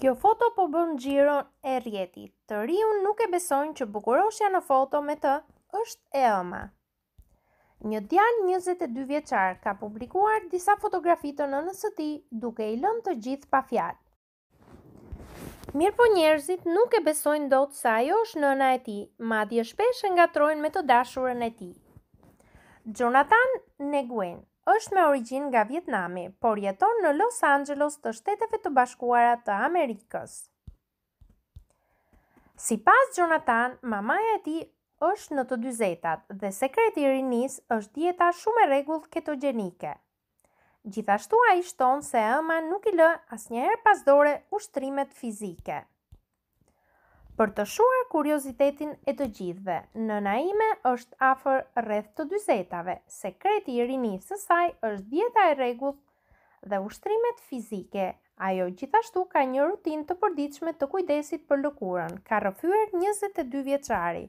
Kjo foto po bën gjiron e rjetit, të riun nuk e besojnë që bukuroshja në foto me të është e ëma. Një djanë 22 vjeqar ka publikuar disa fotografi të në nësëti duke i lënë të gjithë pa fjalë. Mirë po njerëzit nuk e besojnë do të sa jo është nëna e ti, madje shpesh e nga trojnë me të dashurën e ti. Jonathan Neguen, është me origjinë nga Vietnami, por jeton në Los Angeles të Shteteve të Bashkuara të Amerikës. Sipas Jonathan, mamaja e tij është në të 40 dhe sekreti i rinis është dieta shumë e rregullt ketogjenike. Gjithashtu ai shton se ëma nuk i lë asnjëherë pasdore ushtrimet fizike. Për të shuar kuriozitetin e të gjithve. Nëna ime është afër rreth të dyzetave. Sekreti i rinisë së saj është dieta e rregullt dhe ushtrimet fizike. Ajo gjithashtu ka një rutinë të përditshme të kujdesit për lëkurën. Ka rrëfyer 22 vjeçari.